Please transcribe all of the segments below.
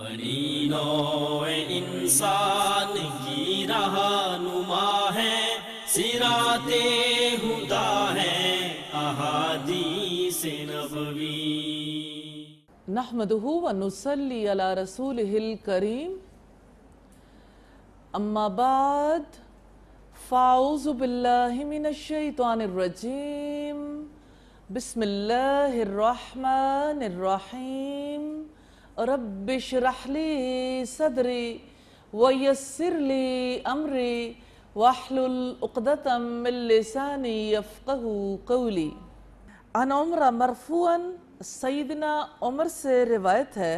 बड़ी नौ इंसान की रहनुमा है सिराते हुदा है अहादी से नबवी नहमदहू व नुसल्ली अला रसूल हिल करीम अम्माबाद फ़ाउज़बिल्लाशतरजीम बसमिल्लर रब शरहली सदरी वयसरली अमरी वाहलतम लसानी यफ़ू कौली अन उम्र मरफून सईदना उमर से रिवायत है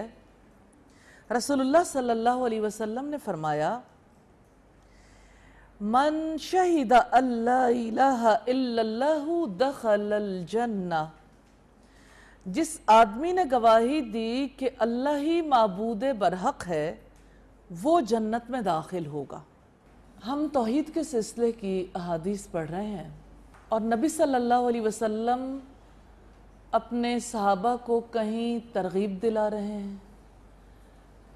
रसोल्ला सल्लल्लाहु अलैहि वसल्लम ने फरमाया मन शहीद अल्लाह दखल जन्ना जिस आदमी ने गवाही दी कि अल्लाह ही मबूद बरहक है वो जन्नत में दाखिल होगा हम तोहद के सिलसिले की अहादीस पढ़ रहे हैं और नबी सल्लल्लाहु अलैहि वसल्लम अपने सहाबा को कहीं तरगीब दिला रहे हैं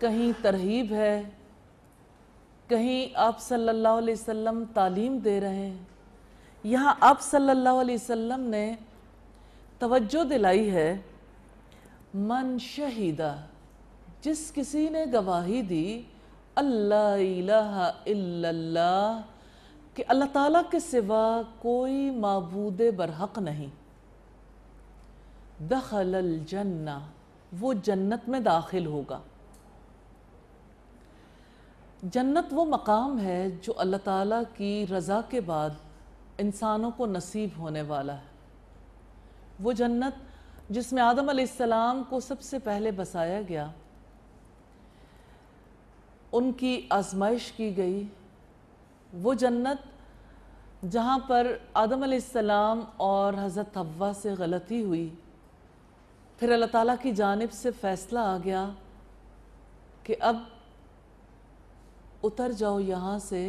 कहीं तरहीब है कहीं आप सल्लल्लाहु अलैहि वसल्लम तालीम दे रहे हैं यहाँ आप सल्लल्लाहु अलैहि वसल्लम ने तवज्जो दिलाई है मन शहीदा जिस किसी ने गवाही दी अल्लाह इल्लल्लाह कि अल्लाह ताला के सिवा कोई मबूद बरहक नहीं दखल जन्ना वो जन्नत में दाखिल होगा जन्नत वो मकाम है जो अल्लाह ताला की रज़ा के बाद इंसानों को नसीब होने वाला है वो जन्नत जिसमें आदम आसमाम को सबसे पहले बसाया गया उनकी आजमाइश की गई वो जन्नत जहाँ पर आदम आसमाम और हज़रत हव्वा से गलती हुई फिर अल्लाह ताला की जानब से फ़ैसला आ गया कि अब उतर जाओ यहाँ से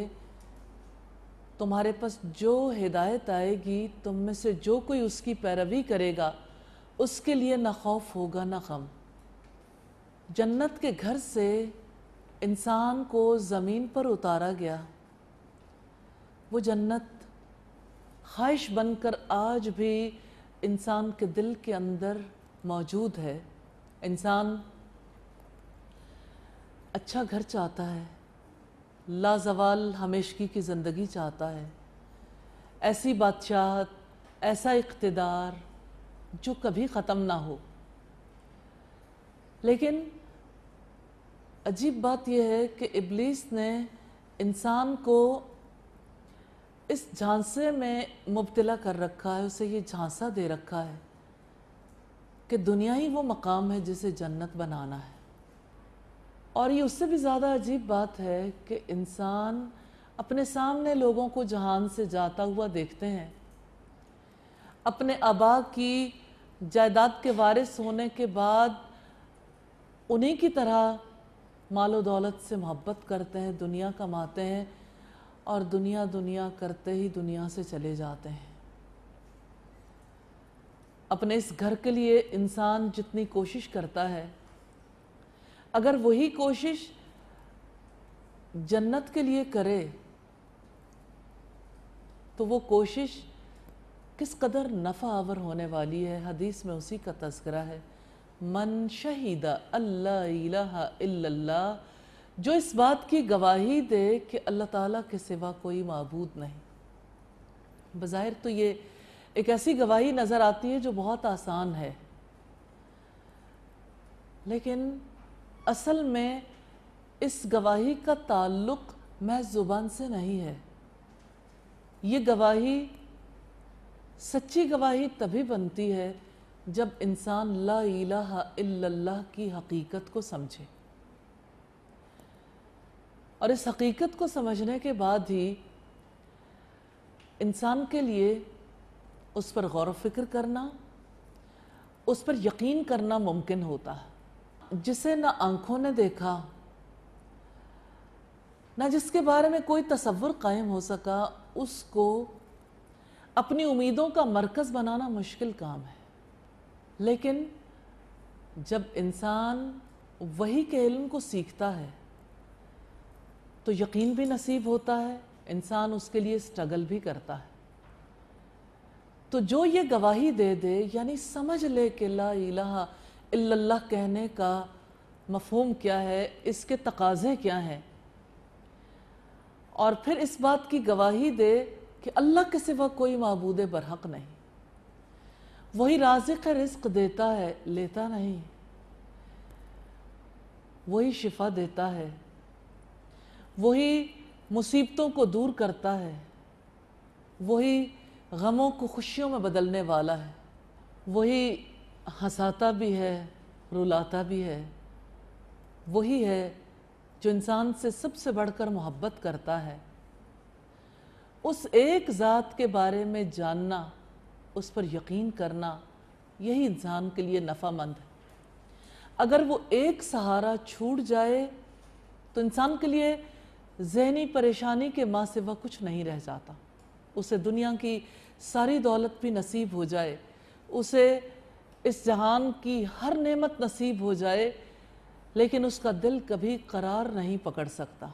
तुम्हारे पास जो हिदायत आएगी तुम में से जो कोई उसकी पैरवी करेगा उसके लिए ना खौफ होगा ना गम जन्नत के घर से इंसान को ज़मीन पर उतारा गया वो जन्नत ख्वाहिश बनकर आज भी इंसान के दिल के अंदर मौजूद है इंसान अच्छा घर चाहता है लाजवाल हमेशगी की ज़िंदगी चाहता है ऐसी बादशाहत ऐसा इकतदार जो कभी ख़त्म ना हो लेकिन अजीब बात यह है कि इबलीस ने इंसान को इस झांसे में मुबतला कर रखा है उसे ये झांसा दे रखा है कि दुनिया ही वो मकाम है जिसे जन्नत बनाना है और ये उससे भी ज़्यादा अजीब बात है कि इंसान अपने सामने लोगों को जहान से जाता हुआ देखते हैं अपने आबा की जायदाद के वारिस होने के बाद उन्हीं की तरह मालो दौलत से मोहब्बत करते हैं दुनिया कमाते हैं और दुनिया दुनिया करते ही दुनिया से चले जाते हैं अपने इस घर के लिए इंसान जितनी कोशिश करता है अगर वही कोशिश जन्नत के लिए करे तो वो कोशिश किस कदर नफ़ा आवर होने वाली है हदीस में उसी का तस्करा है मन शहीदा अल्लाह जो इस बात की गवाही दे कि अल्लाह ताला के सिवा कोई मबूद नहीं बज़ाहिर तो ये एक ऐसी गवाही नज़र आती है जो बहुत आसान है लेकिन असल में इस गवाही का ताल्लुक मैं ज़ुबान से नहीं है ये गवाही सच्ची गवाही तभी बनती है जब इंसान ला इलाहा इल्लल्लाह की हकीकत को समझे और इस हकीकत को समझने के बाद ही इंसान के लिए उस पर गौर व फिक्र करना उस पर यकीन करना मुमकिन होता है जिसे ना आंखों ने देखा ना जिसके बारे में कोई तस्वुर कायम हो सका उसको अपनी उम्मीदों का मरकज़ बनाना मुश्किल काम है लेकिन जब इंसान वही के इल्म को सीखता है तो यकीन भी नसीब होता है इंसान उसके लिए स्ट्रगल भी करता है तो जो ये गवाही दे दे यानी समझ ले कि ला इलाहा अल्लाह कहने का मफहम क्या है इसके तकाजे क्या हैं और फिर इस बात की गवाही दे कि अल्लाह के सिवा कोई मबूद बरहक नहीं वही राजिक रिस्क देता है लेता नहीं वही शिफा देता है वही मुसीबतों को दूर करता है वही गमों को खुशियों में बदलने वाला है वही हंसाता भी है रुलाता भी है वही है जो इंसान से सबसे बढ़कर मोहब्बत करता है उस एक ज़ात के बारे में जानना उस पर यकीन करना यही इंसान के लिए नफ़ामंद है अगर वो एक सहारा छूट जाए तो इंसान के लिए जहनी परेशानी के माँ वह कुछ नहीं रह जाता उसे दुनिया की सारी दौलत भी नसीब हो जाए उसे इस जहान की हर नेमत नसीब हो जाए लेकिन उसका दिल कभी करार नहीं पकड़ सकता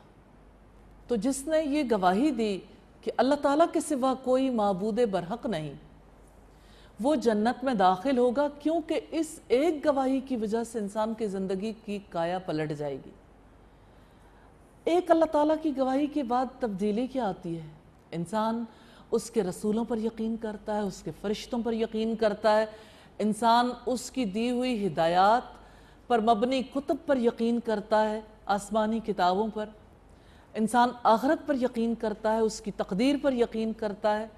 तो जिसने ये गवाही दी कि अल्लाह ताला के सिवा कोई मबूद बरहक नहीं वो जन्नत में दाखिल होगा क्योंकि इस एक गवाही की वजह से इंसान की ज़िंदगी की काया पलट जाएगी एक अल्लाह ताला की गवाही के बाद तब्दीली क्या आती है इंसान उसके रसूलों पर यकीन करता है उसके फरिश्तों पर यकीन करता है इंसान उसकी दी हुई हिदायत पर मबनी कुतुब पर यकीन करता है आसमानी किताबों पर इंसान आखरत पर यकीन करता है उसकी तकदीर पर यकीन करता है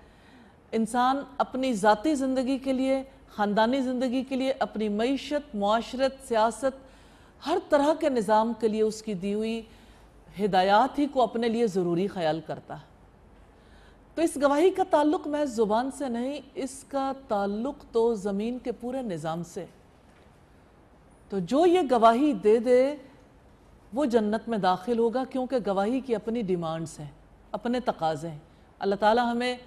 इंसान अपनी ज़ाती ज़िंदगी के लिए ख़ानदानी ज़िंदगी के लिए अपनी मीशत माशरत सियासत हर तरह के निज़ाम के लिए उसकी दी हुई हिदायत ही को अपने लिए ज़रूरी ख्याल करता है तो इस गवाही का ताल्लुक मैं ज़ुबान से नहीं इसका ताल्लुक तो ज़मीन के पूरे निज़ाम से तो जो ये गवाही दे दे वो जन्नत में दाखिल होगा क्योंकि गवाही की अपनी डिमांड्स हैं अपने तकाजे हैं अल्लाह ताला हमें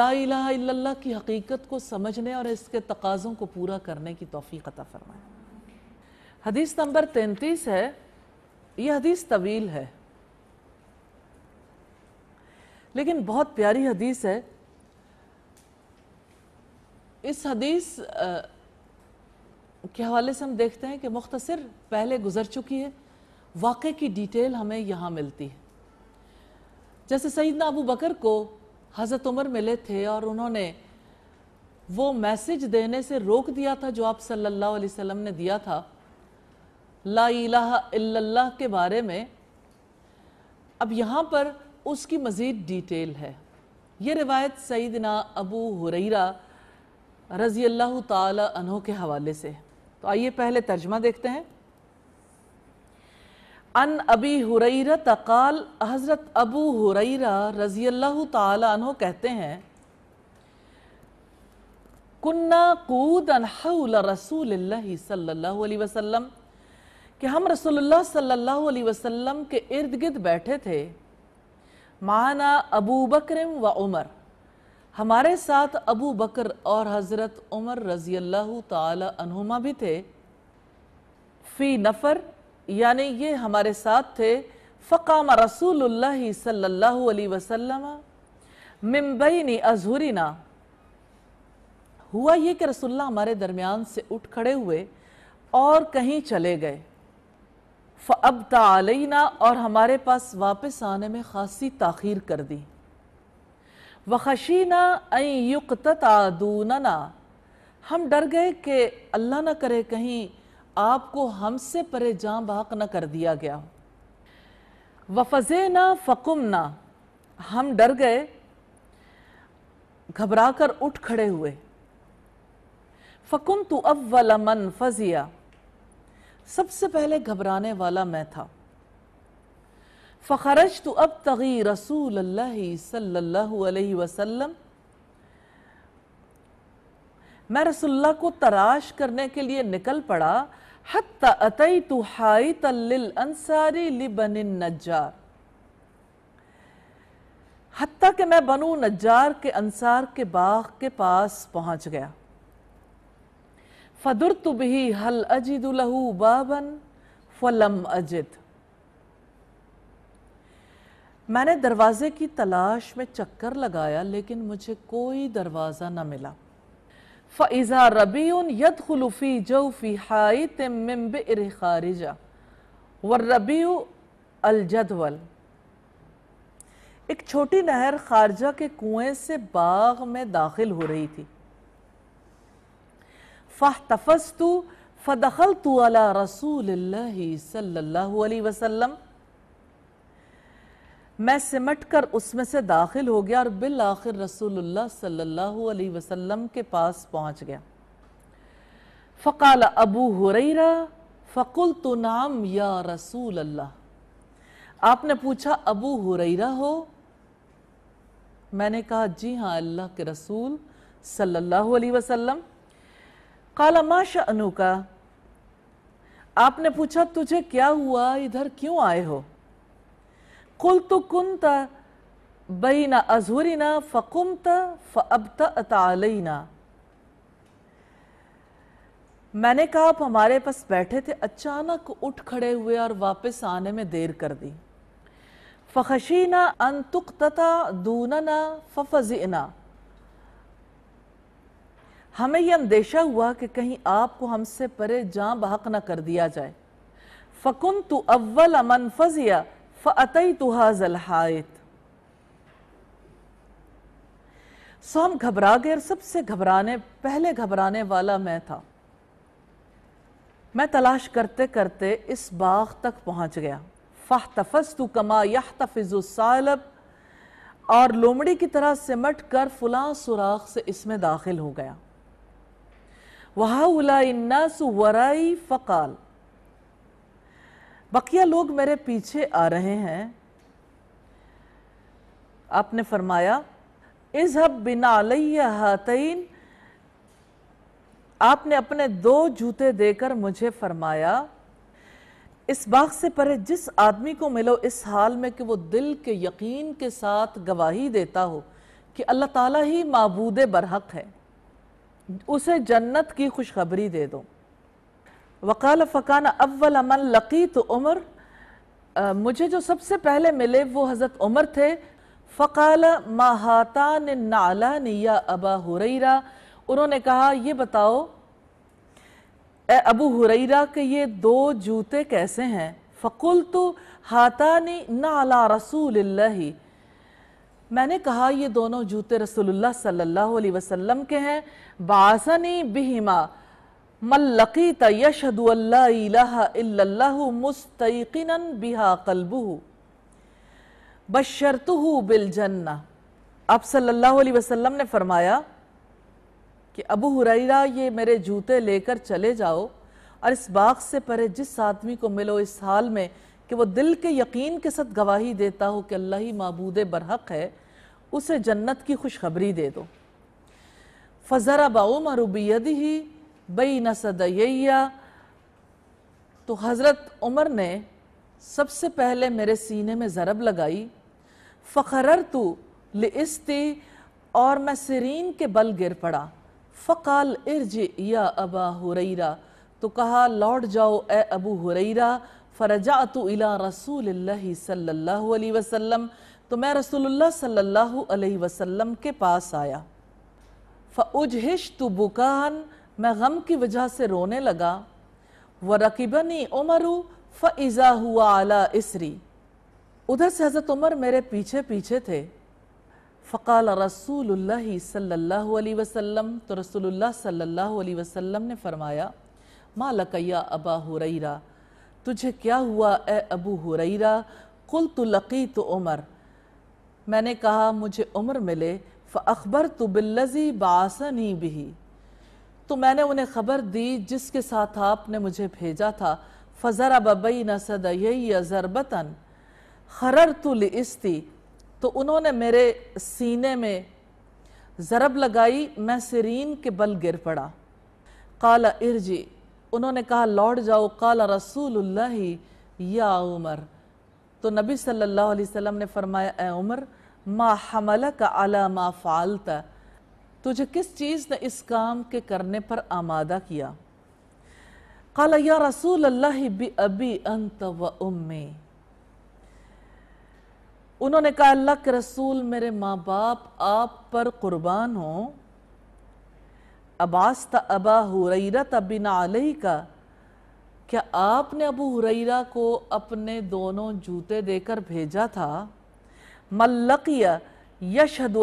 ला इला की हकीकत को समझने और इसके तकाज़ों को पूरा करने की तोफ़ी अता फरमाए हदीस नंबर तैंतीस है यह हदीस तवील है लेकिन बहुत प्यारी हदीस है इस हदीस के हवाले से हम देखते हैं कि मुख्तसर पहले गुजर चुकी है वाक़े की डिटेल हमें यहाँ मिलती है जैसे सईदना अबू बकर को हज़रत उमर मिले थे और उन्होंने वो मैसेज देने से रोक दिया था जो आप सल्लल्लाहु अलैहि वसल्लम ने दिया था ला इलाहा इल्लल्लाह के बारे में अब यहाँ पर उसकी मज़ीद डिटेल है ये रिवायत सईदना अबू हुरैरा रज़ी अल्लाह तहो के हवाले से तो आइए पहले तर्जमा देखते हैं अन अबी हुरैरा तकाल हज़रत अबू हुरैरा रज़ी अल्लाह तहों कहते हैं कुन्ना कूदन हौल रसूल सल्लल्लाहु अलैहि वसल्लम कि हम रसूलुल्लाह सल्लल्लाहु अलैहि वसल्लम के इर्द गिर्द बैठे थे माना अबू बकर व उमर हमारे साथ अबू बकर और हज़रत उमर रज़ी अल्लाह तुमा भी थे फ़ी नफ़र यानी ये हमारे साथ थे फ़काम रसूल सल्ला वसलम मुंबई अजहरीना हुआ ये कि रसुल्ला हमारे दरमियान से उठ खड़े हुए और कहीं चले गए अब तलना और हमारे पास वापस आने में खासी ताखीर कर दी वशीना युकतूनना हम डर गए कि अल्लाह ना करे कहीं आपको हमसे परे जाँ बाक न कर दिया गया फकुम फ़कुमना हम डर गए घबरा कर उठ खड़े हुए फ़कुम तो अव्वल मन फ़जिया सबसे पहले घबराने वाला मैं था फ़खरज तो अब तगी रसूल अल्लाह वसल्लम मैं रसुल्ला को तराश करने के लिए निकल पड़ा हत अतई तो हाई तल अंसारी लिबन नजार हती के मैं बनू नजार के अंसार के बाग के पास पहुंच गया फदुर तो हल अजिद लहू बाबन फलम अजिद मैंने दरवाज़े की तलाश में चक्कर लगाया लेकिन मुझे कोई दरवाज़ा न मिला फ़ैज़ा रबीउन यद खलूफ़ी जऊफ़ी हाई तिम्ब इर खारिजा व रबी अलजदवल एक छोटी नहर खारजा के कुएं से बाग में दाखिल हो रही थी فاحتفظت فدخلت على رسول الله صلى الله عليه وسلم मैं सिमट कर उसमें से दाखिल हो गया और बिल आखिर रसूलुल्लाह सल्लल्लाहु अलैहि वसल्लम के पास पहुंच गया फ़काल अबू हुरैरा फ़कुल तो नाम या रसूल अल्लाह आपने पूछा अबू हुरैरा हो मैंने कहा जी हाँ अल्लाह के रसूल सल्लल्लाहु अलैहि वसल्लम काला माँ शनुका आपने पूछा तुझे क्या हुआ इधर क्यों आए हो कुल तो कुंता बीना ना फ़कुमता फ़अबता अतालना मैंने कहा आप हमारे पास बैठे थे अचानक उठ खड़े हुए और वापस आने में देर कर दी फ़खशीना तथा दूना दूनना फ़फ़ज़ना हमें यह अंदेशा हुआ कि कहीं आपको हमसे परे जां बहक न कर दिया जाए फ़कुन तो अव्वल अमन फजिया फ़तई तुहा सो हम घबरा गए और सबसे घबराने पहले घबराने वाला मैं था मैं तलाश करते करते इस बाग तक पहुंच गया फ़ाह तफज तू कमा यह तफिजुसालब और लोमड़ी की तरह सिमट कर फुला सुराख से इसमें दाखिल हो गया वराई फ़काल बकिया लोग मेरे पीछे आ रहे हैं आपने फरमाया हब बिना हातईन आपने अपने दो जूते देकर मुझे फरमाया इस बाग से परे जिस आदमी को मिलो इस हाल में कि वो दिल के यकीन के साथ गवाही देता हो कि अल्लाह ताला ही मबूद बरहक है उसे जन्नत की खुशखबरी दे दो वकाल फ़कान अव्वल अमन लकी तो उमर आ, मुझे जो सबसे पहले मिले वो हज़रत उमर थे फ़काल माहान नाला निया अबा हुरैरा उन्होंने कहा ये बताओ ए अबू हुरैरा के ये दो जूते कैसे हैं फ़कुल तो नी नाला रसूल मैंने कहा ये दोनों जूते रसोल्ला सल्लल्लाहु अलैहि वसल्लम के हैं बासनी बिहिमा मल्लकी तशदल्लाह मुस्तकिन बिहा कलबू बशरतु बिलजन्ना अब सल्लल्लाहु अलैहि वसल्लम ने फरमाया कि अबू हुरैरा ये मेरे जूते लेकर चले जाओ और इस बाग से परे जिस आदमी को मिलो इस हाल में कि वो दिल के यकीन के साथ गवाही देता हो कि अल्लाह ही मबूद बरहक है उसे जन्नत की खुशखबरी दे दो फ़ज़रा बाओ ही बई न नसदैया तो हज़रत उमर ने सबसे पहले मेरे सीने में ज़रब लगाई फ़खरर तू लिस्ती और मैं सरीन के बल गिर पड़ा फ़काल इर्ज या अबा हुरैरा तो कहा लौट जाओ ए अबू हुरैरा फ़रजा अला इला रसूल सल्लल्लाहु अलैहि वसल्लम तो मैं रसूलुल्लाह सल्लल्लाहु अलैहि वसल्लम के पास आया फ़ुजहिश तो बुकान मैं गम की वजह से रोने लगा व रकीबनी उमरू इज़ा हुआ अला इसरी उधर से हज़रत उमर मेरे पीछे पीछे थे फ़काल रसूल सल्लल्लाहु अलैहि वसल्लम तो रसूलुल्लाह सल्लल्लाहु अलैहि वसल्लम ने फ़रमाया माँ लकैया अबा हुरैरा तुझे क्या हुआ ए अबू हुरैरा कुल तो लकी तो उमर मैंने कहा मुझे उमर मिले फ अकबर तो बिल्लजी बासनी भी तो मैंने उन्हें ख़बर दी जिसके साथ आपने मुझे भेजा था फ़जरा बबई न सद नसद यजरबतन खरर तो लिस्ती तो उन्होंने मेरे सीने में ज़रब लगाई मैं सिरीन के बल गिर पड़ा काला इर्जी उन्होंने कहा लौट जाओ काला रसूल या उमर तो नबी सल्लल्लाहु अलैहि वसल्लम ने फरमाया ए उमर मा हमला का अला मा फालता तुझे किस चीज़ ने इस काम के करने पर आमादा किया काला या रसूल अल्लाह बी अबी अंत व उम्मी उन्होंने कहा अल्लाह के रसूल मेरे माँ बाप आप पर कुर्बान हों अब्बास अबा हुरैरा तबिन आलही का क्या आपने अबू हुरैरा को अपने दोनों जूते देकर भेजा था मल्लकिया यशद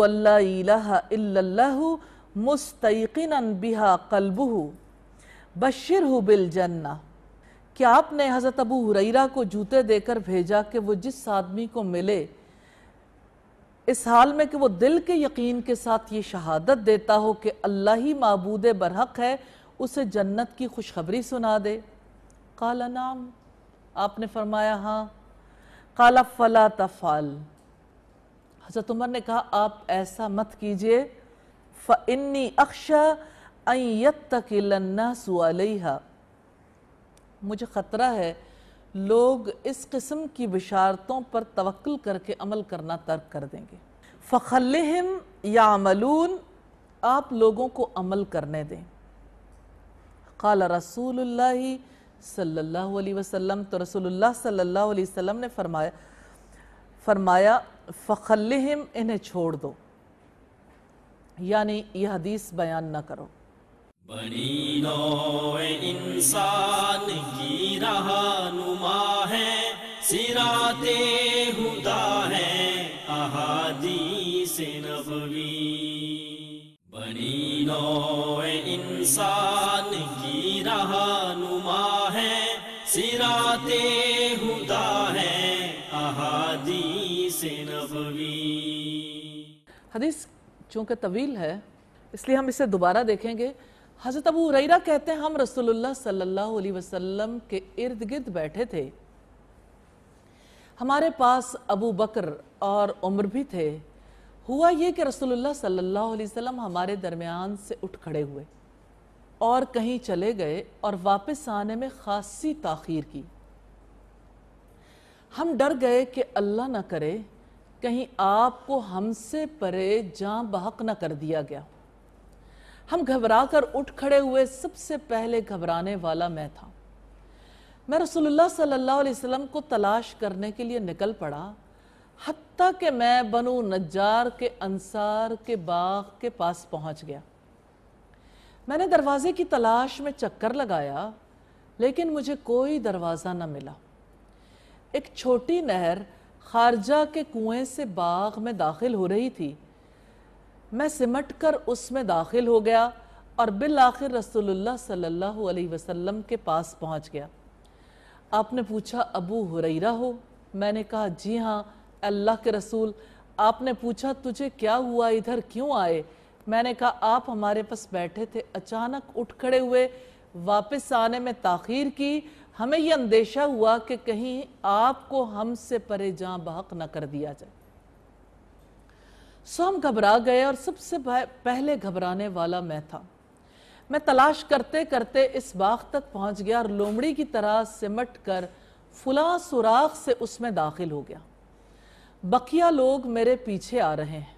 मुस्तकिन बिहा कलबू बशिर हु बिल जन्ना क्या आपने हज़रत अबू हुरैरा को जूते देकर भेजा कि वो जिस आदमी को मिले इस हाल में कि वो दिल के यकीन के साथ ये शहादत देता हो कि अल्लाह ही मबूद बरहक है उसे जन्नत की खुशखबरी सुना दे काला नाम आपने फरमाया हाँ काला फला तफाल हजरत उमर ने कहा आप ऐसा मत कीजिए फ़न्नी अक्शा अयत तकिलन्ना सुअलहा मुझे ख़तरा है लोग इस किस्म की बिशारतों पर तवक्ल करके अमल करना तर्क कर देंगे फ़खलहम या अमलून आप लोगों को अमल करने दें खाल रसूल सल्ला वसम तो रसोल्ला सल्ला वसम ने फरमाया फरमाया फ़खलहम इन्हें छोड़ दो यानी यह हदीस बयान ना करो बनी नो इंसान की रहनुमा है सिराते हुदा है अहादी से नबवी बनी नो इंसान की रहनुमा है सिराते हुदा है अहादी से नबवी हदीस चूंकि तवील है इसलिए हम इसे दोबारा देखेंगे हज़रत अबू रईरा कहते हैं हम रसोल्ला सल्ला वसलम के इर्द गिर्द बैठे थे हमारे पास अबू बकर और उम्र भी थे हुआ ये कि रसोल्ला सल्ला वसलम हमारे दरमियान से उठ खड़े हुए और कहीं चले गए और वापस आने में खासी ताखीर की हम डर गए कि अल्लाह ना करे कहीं आपको हमसे परे जहाँ बहक ना कर दिया गया हो हम घबरा कर उठ खड़े हुए सबसे पहले घबराने वाला मैं था मैं रसोल्ला सल्लल्लाहु अलैहि वसल्लम को तलाश करने के लिए निकल पड़ा हती कि मैं बनू नज्जार के अंसार के बाग के पास पहुंच गया मैंने दरवाजे की तलाश में चक्कर लगाया लेकिन मुझे कोई दरवाज़ा न मिला एक छोटी नहर खारजा के कुएं से बाग में दाखिल हो रही थी मैं सिमट कर उसमें दाखिल हो गया और बिल आखिर रसोल्ला सल्लल्लाहु अलैहि वसल्लम के पास पहुंच गया आपने पूछा अबू हुरैरा हो मैंने कहा जी हाँ अल्लाह के रसूल आपने पूछा तुझे क्या हुआ इधर क्यों आए मैंने कहा आप हमारे पास बैठे थे अचानक उठ खड़े हुए वापस आने में ताखिर की हमें यह अंदेशा हुआ कि कहीं आपको हमसे परे जहाँ बहक न कर दिया जाए सो हम घबरा गए और सबसे पहले घबराने वाला मैं था मैं तलाश करते करते इस बाग तक पहुंच गया और लोमड़ी की तरह सिमट कर फुला सुराख से उसमें दाखिल हो गया बकिया लोग मेरे पीछे आ रहे हैं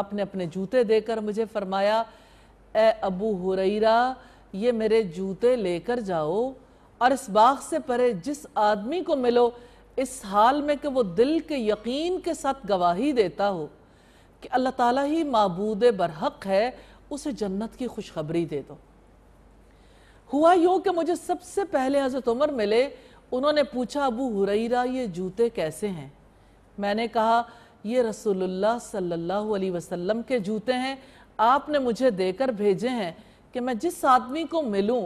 आपने अपने जूते देकर मुझे फरमाया ए अबू हुरैरा ये मेरे जूते लेकर जाओ और इस बाग से परे जिस आदमी को मिलो इस हाल में कि वो दिल के यकीन के साथ गवाही देता हो कि अल्लाह ताला ही मबूद बरहक है उसे जन्नत की खुशखबरी दे दो हुआ यूँ कि मुझे सबसे पहले हज़रत उमर मिले उन्होंने पूछा अबू हुरैरा ये जूते कैसे हैं मैंने कहा ये रसूलुल्लाह सल्लल्लाहु अलैहि वसल्लम के जूते हैं आपने मुझे देकर भेजे हैं कि मैं जिस आदमी को मिलूं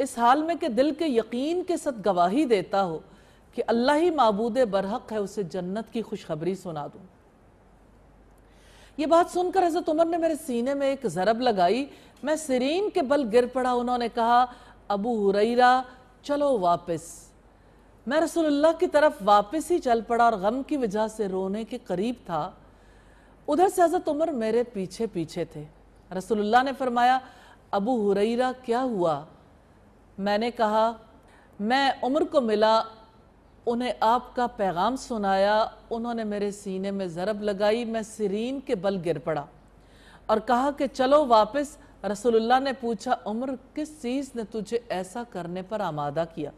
इस हाल में कि दिल के यकीन के साथ गवाही देता हो कि अल्लाह ही मबूद बरहक है उसे जन्नत की खुशखबरी सुना दूँ ये बात सुनकर हजरत उमर ने मेरे सीने में एक ज़रब लगाई मैं सरीन के बल गिर पड़ा उन्होंने कहा अबू हुरैरा चलो वापस मैं रसोल्ला की तरफ वापस ही चल पड़ा और गम की वजह से रोने के करीब था उधर से हजरत उमर मेरे पीछे पीछे थे रसोल्ला ने फरमाया अबू हुरैरा क्या हुआ मैंने कहा मैं उम्र को मिला उन्हें आपका पैगाम सुनाया उन्होंने मेरे सीने में ज़रब लगाई मैं सिरीन के बल गिर पड़ा और कहा कि चलो वापस रसोल्ला ने पूछा उम्र किस चीज़ ने तुझे ऐसा करने पर आमादा किया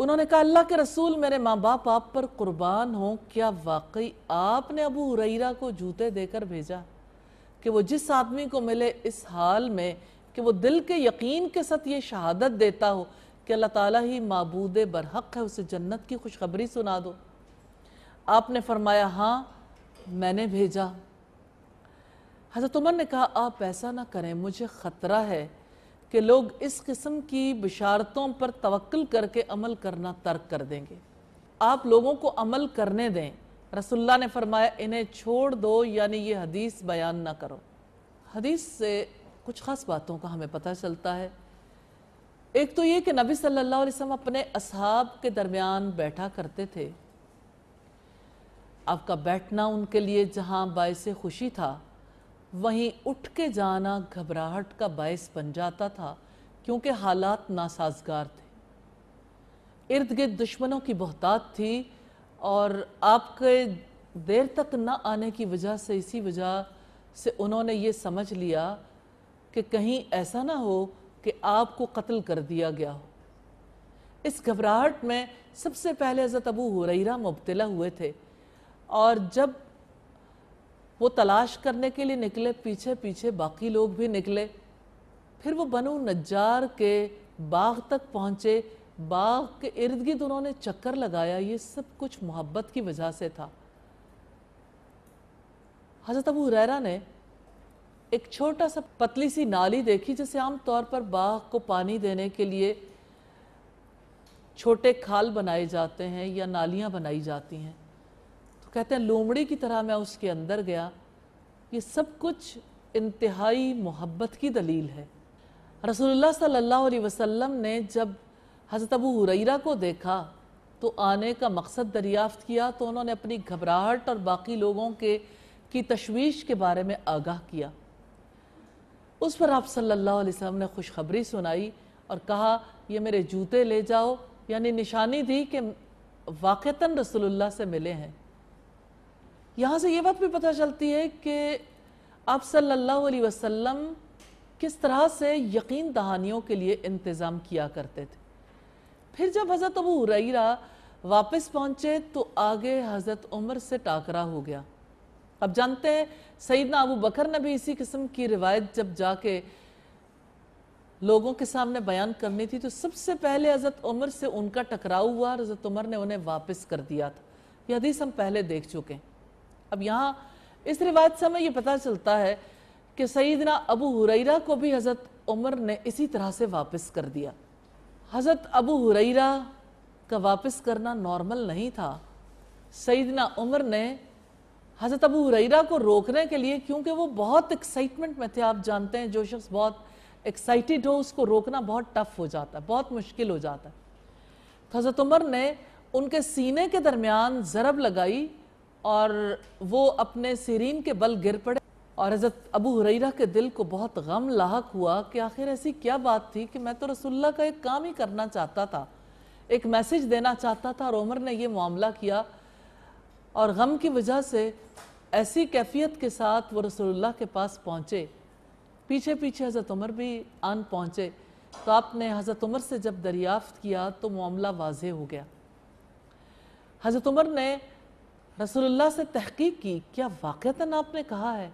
उन्होंने कहा अल्लाह के रसूल मेरे माँ बाप आप पर कुर्बान हो क्या वाकई आपने अबू हुरैरा को जूते देकर भेजा कि वो जिस आदमी को मिले इस हाल में कि वो दिल के यकीन के साथ ये शहादत देता हो कि अल्लाह ताला ही मबूद बरहक है उसे जन्नत की खुशखबरी सुना दो आपने फरमाया हाँ मैंने भेजा हजरत उमर ने कहा आप ऐसा ना करें मुझे ख़तरा है कि लोग इस किस्म की बिशारतों पर तवक्ल करके अमल करना तर्क कर देंगे आप लोगों को अमल करने दें रसुल्ला ने फरमाया इन्हें छोड़ दो यानी ये हदीस बयान ना करो हदीस से कुछ ख़ास बातों का हमें पता चलता है एक तो ये कि नबी सल्लल्लाहु अलैहि वसल्लम अपने असहाब के दरमियान बैठा करते थे आपका बैठना उनके लिए जहाँ बायस खुशी था वहीं उठ के जाना घबराहट का बायस बन जाता था क्योंकि हालात नासाजगार थे इर्द गिर्द दुश्मनों की बहुतात थी और आपके देर तक ना आने की वजह से इसी वजह से उन्होंने ये समझ लिया कि कहीं ऐसा ना हो कि आपको कत्ल कर दिया गया हो इस घबराहट में सबसे पहले हज़रत अबू हुरैरा मुबतला हुए थे और जब वो तलाश करने के लिए निकले पीछे पीछे बाकी लोग भी निकले फिर वो बनु नज्जार के बाग तक पहुँचे बाग के इर्द गिर्द उन्होंने चक्कर लगाया ये सब कुछ मोहब्बत की वजह से था हज़रत अबू हुरैरा ने एक छोटा सा पतली सी नाली देखी जिसे आमतौर पर बाघ को पानी देने के लिए छोटे खाल बनाए जाते हैं या नालियाँ बनाई जाती हैं तो कहते हैं लोमड़ी की तरह मैं उसके अंदर गया ये सब कुछ इंतहाई मोहब्बत की दलील है रसोल्ला सल्ला अलैहि ने जब हज़रत अबू हुरैरा को देखा तो आने का मकसद दरियाफ्त किया तो उन्होंने अपनी घबराहट और बाकी लोगों के की तशवीश के बारे में आगाह किया उस पर आप सल्लल्लाहु अलैहि वसल्लम ने खुशखबरी सुनाई और कहा ये मेरे जूते ले जाओ यानी निशानी दी कि वाक़ता रसोल्ला से मिले हैं यहाँ से ये बात भी पता चलती है कि आप सल्लल्लाहु अलैहि वसल्लम किस तरह से यकीन दहानियों के लिए इंतज़ाम किया करते थे फिर जब हज़रत अबू हुरैरा वापस पहुँचे तो आगे हज़रत उमर से टाकरा हो गया अब जानते हैं सईदना अबू बकर ने भी इसी किस्म की रिवायत जब जाके लोगों के सामने बयान करनी थी तो सबसे पहले हज़रत उमर से उनका टकराव हुआ और हज़रत उमर ने उन्हें वापस कर दिया था यह हदीस हम पहले देख चुके हैं अब यहाँ इस रिवायत से हमें यह पता चलता है कि सईदना अबू हुरैरा को भी हज़रत उमर ने इसी तरह से वापस कर दिया हज़रत अबू हुरैरा का वापस करना नॉर्मल नहीं था सईदना उमर ने हज़रत अबू हुरैरा को रोकने के लिए क्योंकि वो बहुत एक्साइटमेंट में थे आप जानते हैं जो शख्स बहुत एक्साइटेड हो उसको रोकना बहुत टफ हो जाता है बहुत मुश्किल हो जाता है तो हज़रत उमर ने उनके सीने के दरमियान ज़रब लगाई और वो अपने सिरीन के बल गिर पड़े और हज़रत अबू हुरैरा के दिल को बहुत गम लाक हुआ कि आखिर ऐसी क्या बात थी कि मैं तो रसुल्ला का एक काम ही करना चाहता था एक मैसेज देना चाहता था और उमर ने यह मामला किया और गम की वजह से ऐसी कैफियत के साथ वो रसोल्ला के पास पहुँचे पीछे पीछे हज़रत उमर भी आन पहुँचे तो आपने हज़रत उमर से जब दरियाफ़त किया तो मामला वाज हो गया हज़रत उमर ने रसोल्ला से तहकीक की क्या वाक़ता आपने कहा है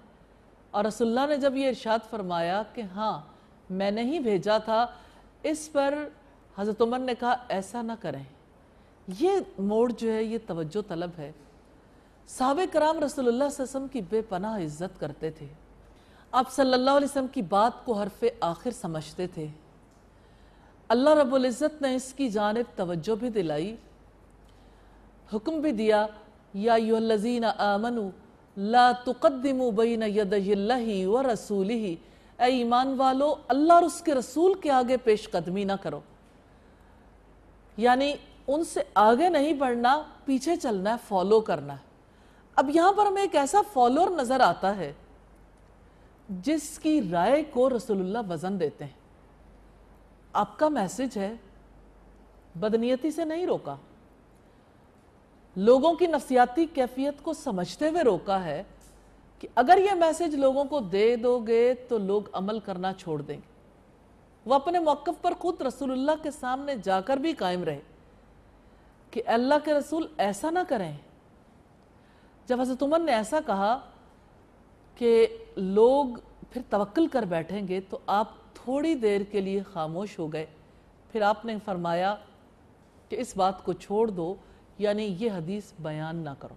और रसोल्ला ने जब ये इर्शाद फरमाया कि हाँ मैंने ही भेजा था इस पर हज़रत उमर ने कहा ऐसा ना करें ये मोड़ जो है ये तवज्जो तलब है साहब कराम रसोल्ला वसम की बेपनाह इज्जत करते थे आप सल्लल्लाहु अलैहि वसम की बात को हरफ आखिर समझते थे अल्लाह रबुल्ज़त ने इसकी जानब तवज्जो भी दिलाई हुक्म भी दिया या युल्लजीन आमनु ला तुकदमु बीन यदही व रसूल ही ईमान वालो अल्लाह और उसके रसूल के आगे पेश कदमी ना करो यानी उनसे आगे नहीं बढ़ना पीछे चलना है फॉलो करना है अब यहां पर हमें एक ऐसा फॉलोअर नज़र आता है जिसकी राय को रसूलुल्लाह वज़न देते हैं आपका मैसेज है बदनीयती से नहीं रोका लोगों की नफसियाती कैफियत को समझते हुए रोका है कि अगर यह मैसेज लोगों को दे दोगे तो लोग अमल करना छोड़ देंगे वह अपने मौकफ पर खुद रसूलुल्लाह के सामने जाकर भी कायम रहे कि अल्लाह के रसूल ऐसा ना करें जब हजरत उमर ने ऐसा कहा कि लोग फिर तवक्ल कर बैठेंगे तो आप थोड़ी देर के लिए खामोश हो गए फिर आपने फरमाया कि इस बात को छोड़ दो यानी ये हदीस बयान ना करो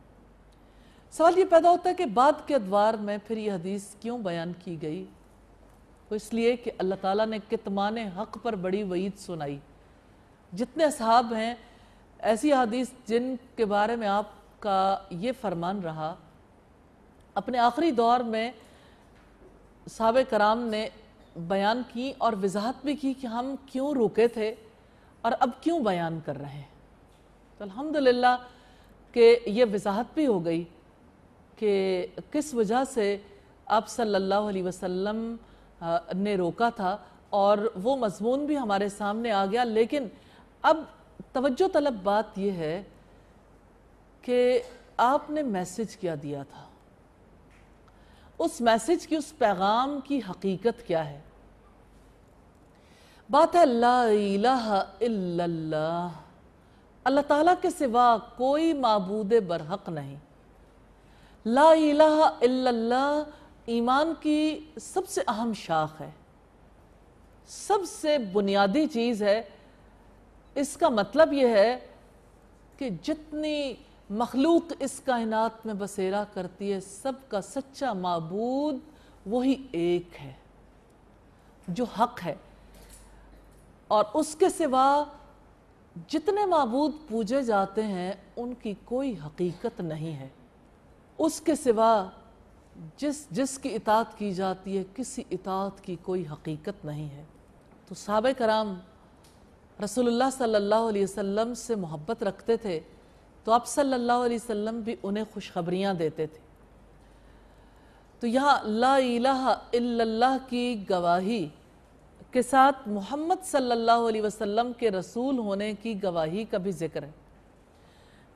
सवाल ये पैदा होता है कि बाद के अदवार में फिर यह हदीस क्यों बयान की गई तो इसलिए कि अल्लाह ताला ने कितमान हक़ पर बड़ी वईद सुनाई जितने साहब हैं ऐसी हदीस जिनके बारे में आप का ये फरमान रहा अपने आखिरी दौर में सब कराम ने बयान की और वजाहत भी की कि हम क्यों रुके थे और अब क्यों बयान कर रहे हैं तो अल्हम्दुलिल्लाह के ये वजाहत भी हो गई कि किस वजह से आप सल्लल्लाहु अलैहि वसल्लम ने रोका था और वो मजमून भी हमारे सामने आ गया लेकिन अब तवज्जो तलब बात यह है कि आपने मैसेज क्या दिया था उस मैसेज की उस पैगाम की हकीकत क्या है बात है अल्लाह इल्लल्लाह अल्लाह ताला के सिवा कोई मबूद बरहक नहीं ला इलाहा ईमान की सबसे अहम शाख है सबसे बुनियादी चीज़ है इसका मतलब यह है कि जितनी मखलूक इस कायनात में बसेरा करती है सब का सच्चा मबूद वही एक है जो हक है और उसके सिवा जितने मबूद पूजे जाते हैं उनकी कोई हकीकत नहीं है उसके सिवा जिस जिसकी इतात की जाती है किसी इतात की कोई हकीकत नहीं है तो सब कराम रसोल्ला सल्ला वसम से मोहब्बत रखते थे तो आप सल्लल्लाहु अलैहि वसल्लम भी उन्हें खुशखबरियाँ देते थे तो यहाँ ला इल्लल्लाह की गवाही के साथ मोहम्मद सल्लल्लाहु अलैहि वसल्लम के रसूल होने की गवाही का भी जिक्र है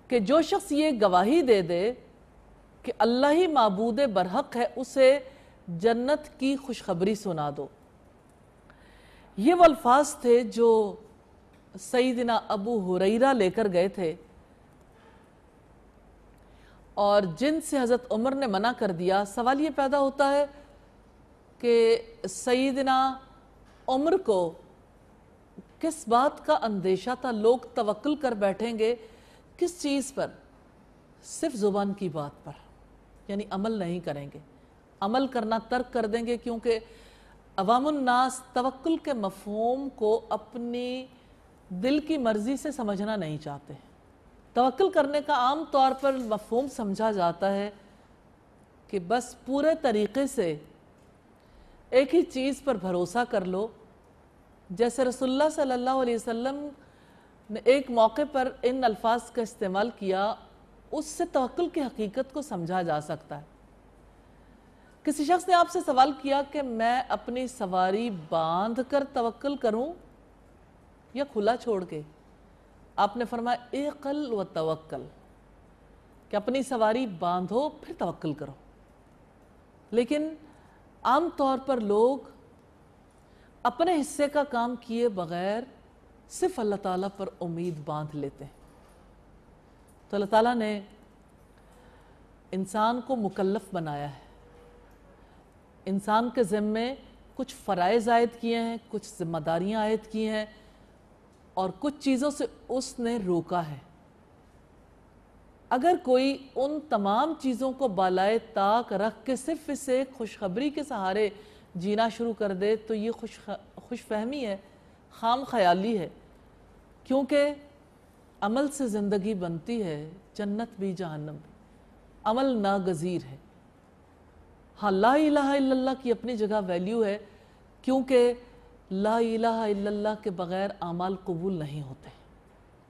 कि जो शख्स ये गवाही दे दे कि अल्लाह ही मबूद बरहक है उसे जन्नत की खुशखबरी सुना दो ये वो अल्फाज थे जो सईदना अबू हुरैरा लेकर गए थे और जिन से हज़रत उमर ने मना कर दिया सवाल ये पैदा होता है कि सईदना उम्र को किस बात का अंदेशा था लोग तवक्ल कर बैठेंगे किस चीज़ पर सिर्फ ज़ुबान की बात पर यानी अमल नहीं करेंगे अमल करना तर्क कर देंगे क्योंकि अवामनास तवक्ल के मफहम को अपनी दिल की मर्ज़ी से समझना नहीं चाहते तवक्ल करने का आम तौर पर मफहम समझा जाता है कि बस पूरे तरीके से एक ही चीज़ पर भरोसा कर लो जैसे रसुल्ला सल्लल्लाहु अलैहि वसल्लम ने एक मौके पर इन अल्फाज का इस्तेमाल किया उससे तवक्ल की हकीकत को समझा जा सकता है किसी शख्स ने आपसे सवाल किया कि मैं अपनी सवारी बांध कर तवक्ल करूं या खुला छोड़ के आपने फरमाया एकल व तवक्ल कि अपनी सवारी बांधो फिर तवक्ल करो लेकिन आम तौर पर लोग अपने हिस्से का काम किए बगैर सिर्फ अल्लाह ताला पर उम्मीद बांध लेते हैं तो अल्लाह ताला ने इंसान को मुकल्लफ बनाया है इंसान के ज़िम्मे कुछ फराइज़ आयद किए हैं कुछ ज़िम्मेदारियाँ आयद की हैं और कुछ चीज़ों से उसने रोका है अगर कोई उन तमाम चीज़ों को बालाए ताक रख के सिर्फ इसे खुशखबरी के सहारे जीना शुरू कर दे तो ये खुश खुश फहमी है खाम ख्याली है क्योंकि अमल से ज़िंदगी बनती है जन्नत भी जहन्नम भी अमल नागज़ीर है हाँ ला की अपनी जगह वैल्यू है क्योंकि ला इला के बग़ैर आमाल कबूल नहीं होते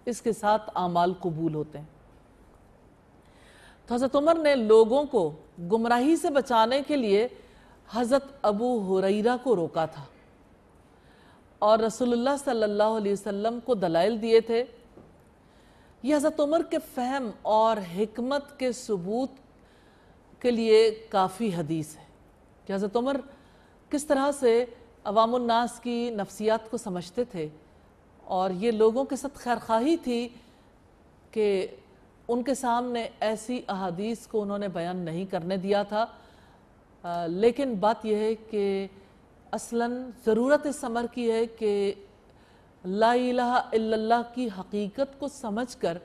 इसके साथ आमाल कबूल होते हैं तो हज़रत उमर ने लोगों को गुमराही से बचाने के लिए हज़रत अबू हुरैरा को रोका था और रसूलुल्लाह सल्लल्लाहु अलैहि वसल्लम को दलाइल दिए थे यह हज़रत उमर के फहम और हमत के सबूत के लिए काफ़ी हदीस है कि हज़रत उमर किस तरह से अवामनास की नफसियात को समझते थे और ये लोगों के साथ खैरखाही थी कि उनके सामने ऐसी अहादीस को उन्होंने बयान नहीं करने दिया था आ, लेकिन बात यह है कि असला ज़रूरत इस समर की है कि ला की हकीकत को समझ कर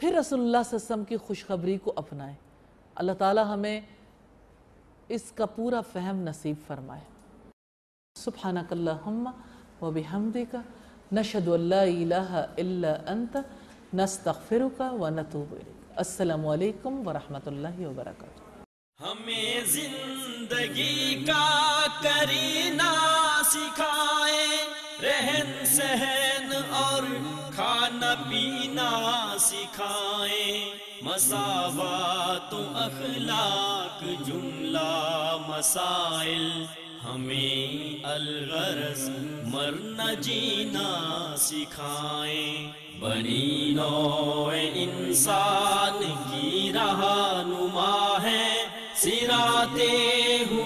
फिर रसोल्ला वसम की खुशखबरी को अपनाएं अल्लाह ताला हमें इसका पूरा फहम नसीब फरमाए सुबहानक व बिहमदी का नशद अंत नस्तफ़िर का व नतूब असलकम वरहमल वर्क हमें जिंदगी का करीना सिखाए रहन सहन और खाना पीना सिखाए मसावा तो अखलाक जुमला मसाइल हमें अलगरज मरना जीना सिखाए बनी नो इंसान की रहा नुमा है सिराते हुए